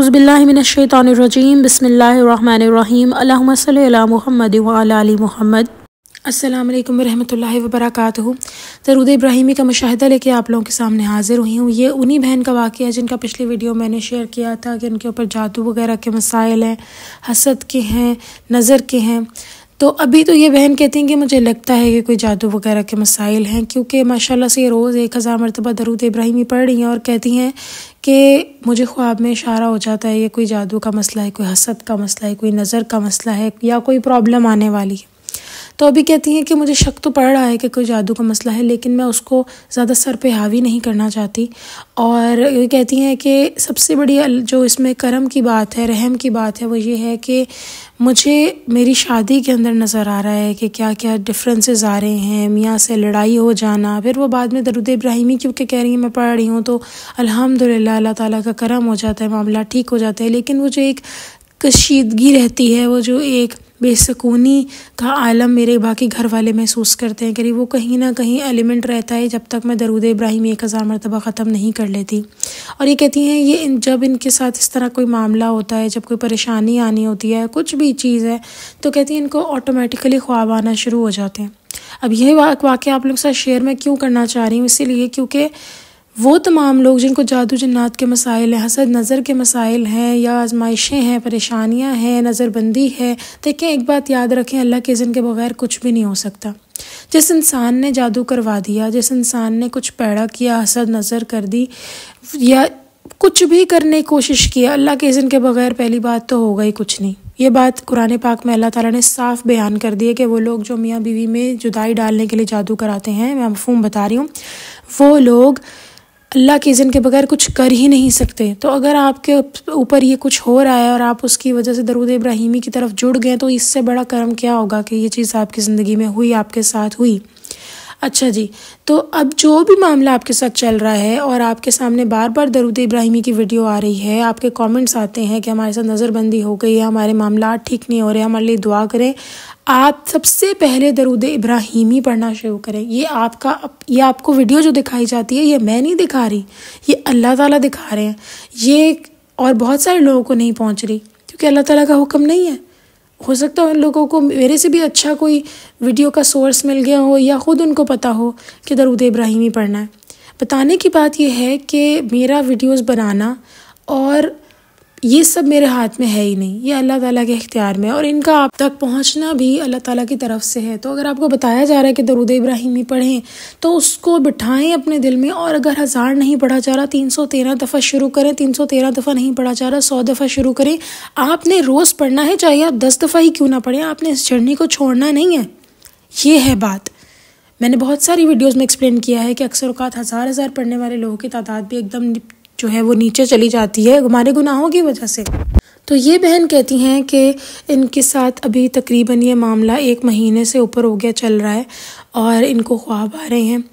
अज़बिल्लाशैतरजीम बसमीम महमद वाली महमद अल्लाम वरहमल वरक ज़रूद इब्राहिमी का मुशाह लेके आप लोगों के सामने हाज़िर हुई हूँ ये उन्हीं बहन का वाक़ है जिनका पिछली वीडियो मैंने शेयर किया था कि उनके ऊपर जादू वगैरह के मसाइल हैं हसद के हैं नज़र के हैं तो अभी तो ये बहन कहती हैं कि मुझे लगता है कि कोई जादू वगैरह के मसाइल हैं क्योंकि माशाल्लाह से रोज़ एक हज़ार मरतबा दरूद इब्राहिमी पढ़ रही हैं और कहती हैं कि मुझे ख्वाब में इशारा हो जाता है ये कोई जादू का मसला है कोई हसद का मसला है कोई नज़र का मसला है या कोई प्रॉब्लम आने वाली है तो अभी कहती हैं कि मुझे शक तो पड़ रहा है कि कोई जादू का मसला है लेकिन मैं उसको ज़्यादा सर पे हावी नहीं करना चाहती और कहती हैं कि सबसे बड़ी जो इसमें करम की बात है रहम की बात है वो ये है कि मुझे मेरी शादी के अंदर नज़र आ रहा है कि क्या क्या डिफरेंसेस आ रहे हैं मियाँ से लड़ाई हो जाना फिर वो बाद में दरुद इब्राहिमी क्योंकि कह रही हैं मैं पढ़ रही हूँ तो अल्हम्दुलिल्लाह अल्लाह ताला का करम हो जाता है मामला ठीक हो जाता है लेकिन वो जो एक कशीदगी रहती है वो जो एक बेसकूनी का आलम मेरे बाकी घर वाले महसूस करते हैं करीब वो कहीं ना कहीं एलिमेंट रहता है जब तक मैं दरूद इब्राहिम एक हज़ार मरतबा ख़त्म नहीं कर लेती और ये कहती हैं ये इन जब इनके साथ इस तरह कोई मामला होता है जब कोई परेशानी आनी होती है कुछ भी चीज़ है तो कहती हैं इनको ऑटोमेटिकली ख्वाब आना शुरू हो जाते हैं अब यह वाक़ आप लोग साथ शेयर मैं क्यों करना चाह रही हूँ इसीलिए क्योंकि वो तमाम लोग जिनको जादू जन्नात के मसाइल हैं हसद नज़र के मसाइल हैं या आजमाइशें हैं परेशानियां हैं नज़रबंदी है देखें एक बात याद रखें अल्लाह के जिन के बगैर कुछ भी नहीं हो सकता जिस इंसान ने जादू करवा दिया जिस इंसान ने कुछ पैड़ा किया हसद नज़र कर दी या कुछ भी करने की कोशिश किया अल्लाह के जिन के बगैर पहली बात तो होगा ही कुछ नहीं ये बात कुरान पाक में अल्लाह ताला ने साफ बयान कर दिया कि वो लोग जो मियाँ बीवी में जुदाई डालने के लिए जादू कराते हैं मैं मफहूम बता रही हूँ वो लोग अल्लाह के इज़न के बगैर कुछ कर ही नहीं सकते तो अगर आपके ऊपर ये कुछ हो रहा है और आप उसकी वजह से दरूद इब्राहिमी की तरफ जुड़ गए तो इससे बड़ा कर्म क्या होगा कि ये चीज़ आपकी ज़िंदगी में हुई आपके साथ हुई अच्छा जी तो अब जो भी मामला आपके साथ चल रहा है और आपके सामने बार बार दरुद इब्राहिमी की वीडियो आ रही है आपके कमेंट्स आते हैं कि हमारे साथ नज़रबंदी हो गई है हमारे मामला ठीक नहीं हो रहे हमारे लिए दुआ करें आप सबसे पहले दरुद इब्राहिमी पढ़ना शुरू करें ये आपका ये आपको वीडियो जो दिखाई जाती है ये मैं नहीं दिखा रही ये अल्लाह ताला दिखा रहे हैं ये और बहुत सारे लोगों को नहीं पहुँच रही क्योंकि अल्लाह तला का हुक्म नहीं है हो सकता है उन लोगों को मेरे से भी अच्छा कोई वीडियो का सोर्स मिल गया हो या ख़ुद उनको पता हो कि दरूद इब्राहिमी पढ़ना है बताने की बात यह है कि मेरा वीडियोस बनाना और ये सब मेरे हाथ में है ही नहीं ये अल्लाह ताला के इख्तियार में है और इनका आप तक पहुंचना भी अल्लाह ताला की तरफ से है तो अगर आपको बताया जा रहा है कि दरूद इब्राहिमी पढ़ें तो उसको बिठाएं अपने दिल में और अगर हज़ार नहीं पढ़ा जा रहा तीन सौ तेरह दफ़ा शुरू करें तीन सौ तेरह दफ़ा नहीं पढ़ा जा रहा सौ दफ़ा शुरू करें आपने रोज़ पढ़ना है चाहे आप दस दफ़ा ही क्यों ना पढ़ें आपने इस जर्नी को छोड़ना नहीं है ये है बात मैंने बहुत सारी वीडियोज़ में एक्सप्लेन किया है कि अक्सर अवकात हज़ार हज़ार पढ़ने वाले लोगों की तादाद भी एकदम जो है वो नीचे चली जाती है हमारे गुनाहों की वजह से तो ये बहन कहती हैं कि इनके साथ अभी तकरीबन ये मामला एक महीने से ऊपर हो गया चल रहा है और इनको ख्वाब आ रहे हैं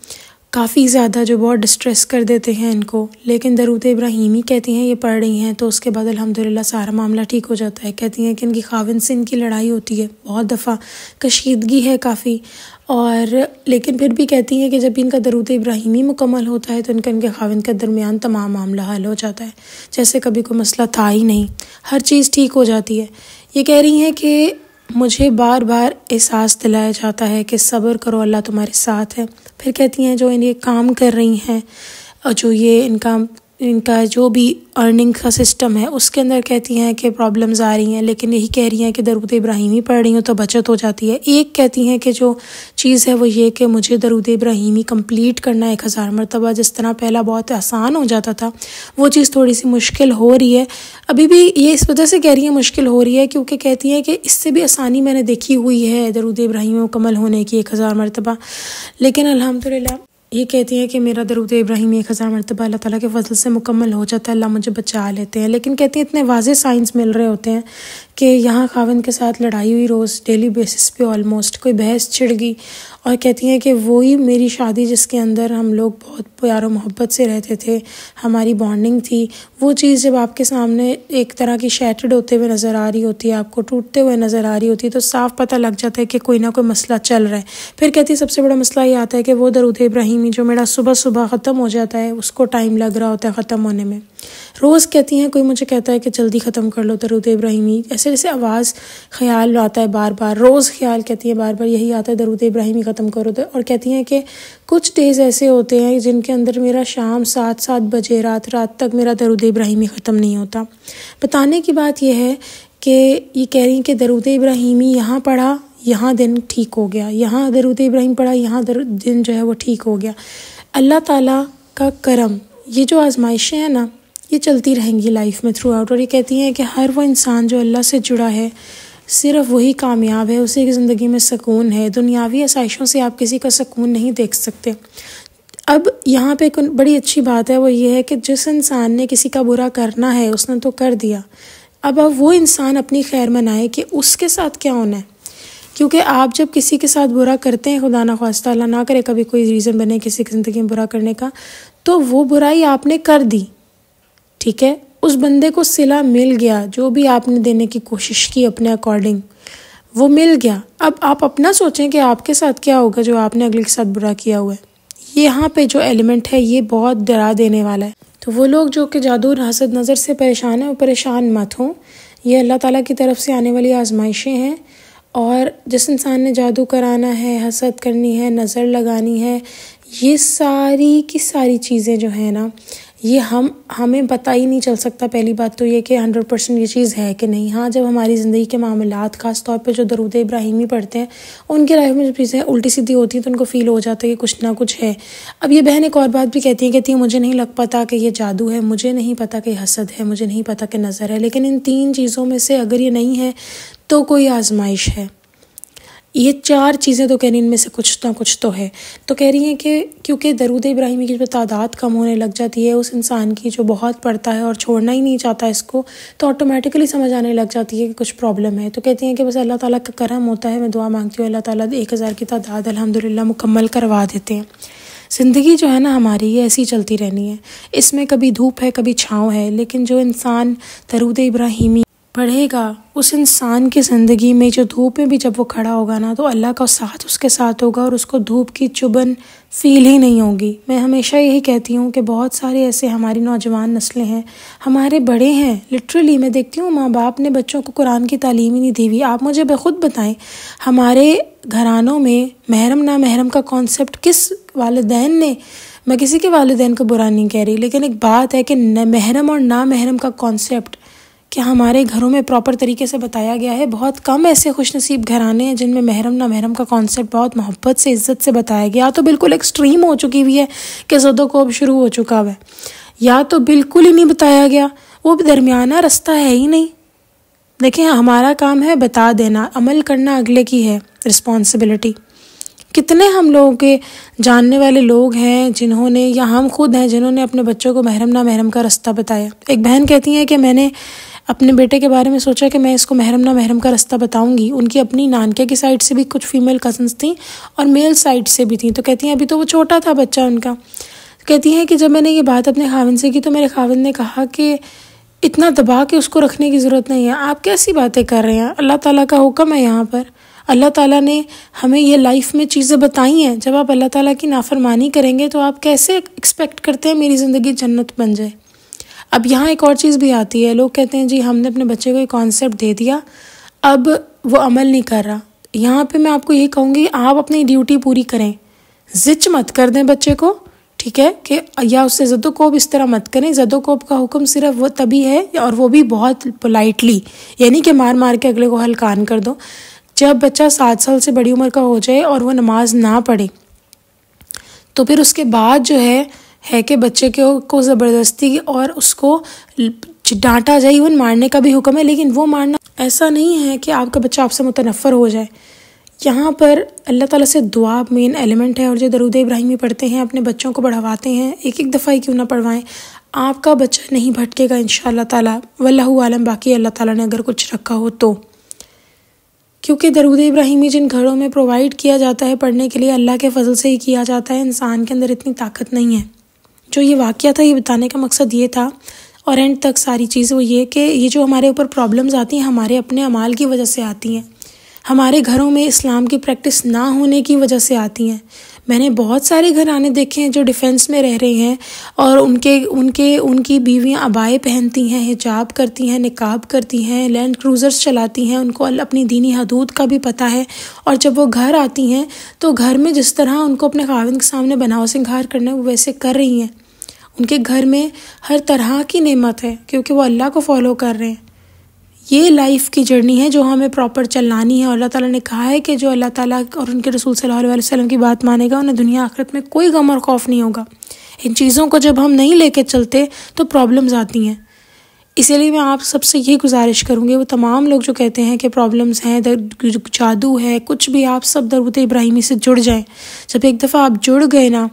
काफ़ी ज़्यादा जो बहुत डिस्ट्रेस कर देते हैं इनको लेकिन दरूद इब्राहिमी कहती हैं ये पढ़ रही हैं तो उसके बाद अल्हम्दुलिल्लाह सारा मामला ठीक हो जाता है कहती हैं कि इनकी खाविन से इनकी लड़ाई होती है बहुत दफ़ा कशीदगी है काफ़ी और लेकिन फिर भी कहती हैं कि जब इनका दरूद इब्राहिमी मुकम्मल होता है तो इनका इनके खाविन के दरमियान तमाम मामला हल हो जाता है जैसे कभी कोई मसला था ही नहीं हर चीज़ ठीक हो जाती है ये कह रही हैं कि मुझे बार बार एहसास दिलाया जाता है कि सब्र करो अल्लाह तुम्हारे साथ है फिर कहती हैं जो इन ये काम कर रही हैं और जो ये इनका इनका जो भी अर्निंग का सिस्टम है उसके अंदर कहती हैं कि प्रॉब्लम्स आ रही हैं लेकिन यही कह रही हैं कि दरूद इब्राहिमी पढ़ रही हूँ तो बचत हो जाती है एक कहती हैं कि जो चीज़ है वो ये कि मुझे दरूद इब्राहिमी कंप्लीट करना एक हज़ार मरतबा जिस तरह पहला बहुत आसान हो जाता था वो चीज़ थोड़ी सी मुश्किल हो रही है अभी भी ये इस वजह से कह रही है मुश्किल हो रही है क्योंकि कहती हैं कि इससे भी आसानी मैंने देखी हुई है दरूद इब्राहिमी मुकमल होने की एक हज़ार मरतबा लेकिन अलहमदिल्ला ये कहती हैं कि मेरा दरूद इब्राहिम एक हज़ार मरतबा अल्लाह ताला के फजल से मुकम्मल हो जाता है अल्लाह मुझे बचा लेते हैं लेकिन कहती हैं इतने वाजे साइंस मिल रहे होते हैं कि यहाँ खाविंद के साथ लड़ाई हुई रोज़ डेली बेसिस पे ऑलमोस्ट कोई बहस छिड़ गई और कहती हैं कि वही मेरी शादी जिसके अंदर हम लोग बहुत प्यार और मोहब्बत से रहते थे हमारी बॉन्डिंग थी वो चीज़ जब आपके सामने एक तरह की शैटर्ड होते हुए नज़र आ रही होती है आपको टूटते हुए नज़र आ रही होती है तो साफ पता लग जाता है कि कोई ना कोई मसला चल रहा है फिर कहती है सबसे बड़ा मसला ये आता है कि वो दरुद इब्राहिमी जो मेरा सुबह सुबह ख़त्म हो जाता है उसको टाइम लग रहा होता है ख़त्म होने में रोज़ कहती हैं कोई मुझे कहता है कि जल्दी ख़त्म कर लो दरुद इब्राहिमी ऐसे से जैसे आवाज़ ख्याल आता है बार बार रोज़ ख्याल कहती है बार बार यही आता है दरूद इब्राहिमी ख़त्म करो तो और कहती हैं कि कुछ डेज़ ऐसे होते हैं जिनके अंदर मेरा शाम सात सात बजे रात रात तक मेरा दरूद इब्राहिमी ख़त्म नहीं होता बताने की बात यह है कि ये कह रही कि दरूद इब्राहिमी यहाँ पढ़ा यहाँ दिन ठीक हो गया यहाँ दरूद इब्राहिम पढ़ा यहाँ दिन जो है वो ठीक हो गया अल्लाह ताला का करम ये जो आजमाइशें हैं ना ये चलती रहेंगी लाइफ में थ्रू आउट और ये कहती हैं कि हर वो इंसान जो अल्लाह से जुड़ा है सिर्फ वही कामयाब है उसी की ज़िंदगी में सुकून है दुनियावी आसाइशों से आप किसी का सुकून नहीं देख सकते अब यहाँ पे एक बड़ी अच्छी बात है वो ये है कि जिस इंसान ने किसी का बुरा करना है उसने तो कर दिया अब अब वो इंसान अपनी खैर मनाए कि उसके साथ क्या होना है क्योंकि आप जब किसी के साथ बुरा करते हैं खुदा ना खास्ता अल्लाह ना करे कभी कोई रीज़न बने किसी की ज़िंदगी में बुरा करने का तो वो बुराई आपने कर दी ठीक है उस बंदे को सिला मिल गया जो भी आपने देने की कोशिश की अपने अकॉर्डिंग वो मिल गया अब आप अपना सोचें कि आपके साथ क्या होगा जो आपने अगले के साथ बुरा किया हुआ है यहाँ पे जो एलिमेंट है ये बहुत डरा देने वाला है तो वो लोग जो कि जादू और हसद नज़र से परेशान हैं वो परेशान मत हों ये अल्लाह ताला की तरफ से आने वाली आजमाइशें हैं और जिस इंसान ने जादू कराना है हसद करनी है नज़र लगानी है ये सारी की सारी चीज़ें जो है ना ये हम हमें पता ही नहीं चल सकता पहली बात तो ये कि हंड्रेड परसेंट ये चीज़ है कि नहीं हाँ जब हमारी ज़िंदगी के मामला ख़ास तौर पे जो दरूद इब्राहिमी पढ़ते हैं उनकी लाइफ में जब चीज़ें उल्टी सीधी होती हैं तो उनको फ़ील हो जाता है कि कुछ ना कुछ है अब ये बहन एक और बात भी कहती हैं कहती है मुझे नहीं लग पता कि ये जादू है मुझे नहीं पता कि हसद है मुझे नहीं पता कि नज़र है लेकिन इन तीन चीज़ों में से अगर ये नहीं है तो कोई आजमाइश है ये चार चीज़ें तो कह रही इनमें से कुछ ना कुछ तो है तो कह रही हैं कि क्योंकि दरूद इब्राहिमी की जो तादाद कम होने लग जाती है उस इंसान की जो बहुत पड़ता है और छोड़ना ही नहीं चाहता इसको तो ऑटोमेटिकली समझ आने लग जाती है कि कुछ प्रॉब्लम है तो कहती हैं कि बस अल्लाह ताला का करम होता है मैं दुआ मांगती हूँ अल्लाह ताली एक हज़ार की तादाद अलहमदिल्ला मुकम्मल करवा देते हैं ज़िंदगी जो है ना हमारी ये ऐसी चलती रहनी है इसमें कभी धूप है कभी छाँव है लेकिन जो इंसान दरूद इब्राहिमी बढ़ेगा उस इंसान की ज़िंदगी में जो धूप में भी जब वो खड़ा होगा ना तो अल्लाह का साथ उसके साथ होगा और उसको धूप की चुबन फील ही नहीं होगी मैं हमेशा यही कहती हूँ कि बहुत सारे ऐसे हमारी नौजवान नस्लें हैं हमारे बड़े हैं लिटरली मैं देखती हूँ माँ बाप ने बच्चों को कुरान की तालीम ही नहीं दी हुई आप मुझे बेखुद बताएं हमारे घरानों में महरम ना महरम का कॉन्सेप्ट किस वालदेन ने मैं किसी के वालदेन को बुरा नहीं कह रही लेकिन एक बात है कि महरम और ना महरम का कॉन्सेप्ट कि हमारे घरों में प्रॉपर तरीके से बताया गया है बहुत कम ऐसे खुश नसीब घराने हैं जिनमें महरम ना महरम का कॉन्सेप्ट बहुत मोहब्बत से इज्जत से बताया गया तो बिल्कुल एक्सट्रीम हो चुकी हुई है कि को अब शुरू हो चुका हुआ या तो बिल्कुल ही नहीं बताया गया वो दरमियाना रास्ता है ही नहीं देखें हमारा काम है बता देना अमल करना अगले की है रिस्पॉन्सिबिलिटी कितने हम लोगों के जानने वाले लोग हैं जिन्होंने या हम खुद हैं जिन्होंने अपने बच्चों को महरम ना महरम का रास्ता बताया एक बहन कहती हैं कि मैंने अपने बेटे के बारे में सोचा कि मैं इसको महरम ना महरम का रास्ता बताऊंगी उनकी अपनी नानके की साइड से भी कुछ फीमेल कजन्स थी और मेल साइड से भी थी तो कहती हैं अभी तो वो छोटा था बच्चा उनका तो कहती हैं कि जब मैंने ये बात अपने खाविन से की तो मेरे खाविन ने कहा कि इतना दबा के उसको रखने की ज़रूरत नहीं है आप कैसी बातें कर रहे हैं अल्लाह ताला का हुक्म है यहाँ पर अल्लाह ताला ने हमें ये लाइफ में चीज़ें बताई हैं जब आप अल्लाह ताला की नाफरमानी करेंगे तो आप कैसे एक्सपेक्ट करते हैं मेरी ज़िंदगी जन्नत बन जाए अब यहाँ एक और चीज़ भी आती है लोग कहते हैं जी हमने अपने बच्चे को एक कॉन्सेप्ट दे दिया अब वो अमल नहीं कर रहा यहाँ पे मैं आपको ये कहूँगी आप अपनी ड्यूटी पूरी करें जिच मत कर दें बच्चे को ठीक है कि या उससे जदोकोब इस तरह मत करें जदोकोब का हुक्म सिर्फ वो तभी है और वो भी बहुत पोलाइटली यानी कि मार मार के अगले को हलकान कर दो जब बच्चा सात साल से बड़ी उम्र का हो जाए और वो नमाज ना पढ़े तो फिर उसके बाद जो है है कि बच्चे के को ज़बरदस्ती और उसको डांटा जाए इवन मारने का भी हुक्म है लेकिन वो मारना ऐसा नहीं है कि आपका बच्चा आपसे मुतनफ़र हो जाए यहाँ पर अल्लाह ताला से दुआ मेन एलिमेंट है और जो दरूद इब्राहिमी पढ़ते हैं अपने बच्चों को बढ़ावाते हैं एक एक दफ़ा ही क्यों ना पढ़वाएं आपका बच्चा नहीं भटकेगा इन ताला वल्लाह आलम बाकी अल्लाह ताला ने अगर कुछ रखा हो तो क्योंकि दरूद इब्राहिमी जिन घरों में प्रोवाइड किया जाता है पढ़ने के लिए अल्लाह के फजल से ही किया जाता है इंसान के अंदर इतनी ताकत नहीं है जो ये वाक़ था ये बताने का मकसद ये था और एंड तक सारी चीज़ वो ये कि ये जो हमारे ऊपर प्रॉब्लम्स आती हैं हमारे अपने अमाल की वजह से आती हैं हमारे घरों में इस्लाम की प्रैक्टिस ना होने की वजह से आती हैं मैंने बहुत सारे घराने देखे हैं जो डिफेंस में रह रहे हैं और उनके उनके उनकी बीवियाँ अबाए पहनती हैं हिजाब करती हैं निकाब करती हैं लैंड क्रूज़र्स चलाती हैं उनको अपनी दीनी हदूद का भी पता है और जब वो घर आती हैं तो घर में जिस तरह उनको अपने खाविन के सामने बनाव सिंगार करना है वो वैसे कर रही हैं उनके घर में हर तरह की नेमत है क्योंकि वो अल्लाह को फॉलो कर रहे हैं ये लाइफ की जर्नी है जो हमें प्रॉपर चलानी है और अल्लाह ताला ने कहा है कि जो अल्लाह ताला और उनके रसूल सल्लल्लाहु अलैहि वसल्लम की बात मानेगा उन्हें दुनिया आखिरत में कोई गम और खौफ नहीं होगा इन चीज़ों को जब हम नहीं लेके चलते तो प्रॉब्लम्स आती हैं इसीलिए मैं आप सबसे यही गुजारिश करूँगी वो तमाम लोग जो कहते हैं कि प्रॉब्लम्स हैं जादू है कुछ भी आप सब दरबत इब्राहिमी से जुड़ जाएँ जब एक दफ़ा आप जुड़ गए ना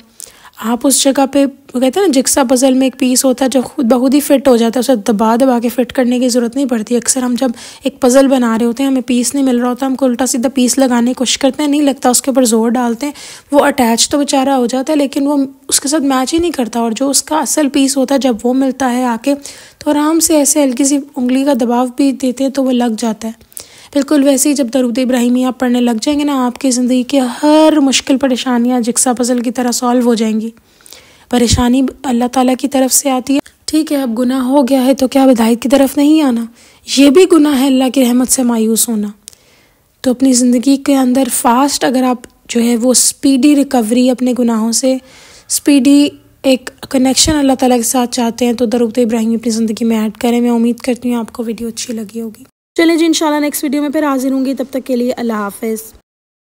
आप उस जगह पे वो कहते हैं ना जिक्सा पजल में एक पीस होता है जो खुद बहुत ही फिट हो जाता है उसे दबा दबा के फिट करने की ज़रूरत नहीं पड़ती अक्सर हम जब एक पज़ल बना रहे होते हैं हमें पीस नहीं मिल रहा होता हमको उल्टा सीधा पीस लगाने की कोशिश करते हैं नहीं लगता उसके ऊपर ज़ोर डालते हैं वो अटैच तो बेचारा हो जाता है लेकिन वो उसके साथ मैच ही नहीं करता और जो उसका असल पीस होता है जब वो मिलता है आके तो आराम से ऐसे हल्की सी उंगली का दबाव भी देते हैं तो वो लग जाता है बिल्कुल वैसे ही जब दरूद इब्राहिमी आप पढ़ने लग जाएंगे ना आपकी ज़िंदगी के हर मुश्किल परेशानियाँ जिक्सा पजल की तरह सॉल्व हो जाएंगी परेशानी अल्लाह ताला की तरफ से आती है ठीक है अब गुनाह हो गया है तो क्या विधायक की तरफ नहीं आना ये भी गुनाह है अल्लाह की रहमत से मायूस होना तो अपनी ज़िंदगी के अंदर फास्ट अगर आप जो है वो स्पीडी रिकवरी अपने गुनाहों से स्पीडी एक कनेक्शन अल्लाह ताला के साथ चाहते हैं तो दरुद इब्राहिम अपनी ज़िंदगी में ऐड करें मैं उम्मीद करती हूँ आपको वीडियो अच्छी लगी होगी चलें जी इंशाल्लाह नेक्स्ट वीडियो में फिर हाजिर होंगी तब तक के लिए अल्लाह हाफिज़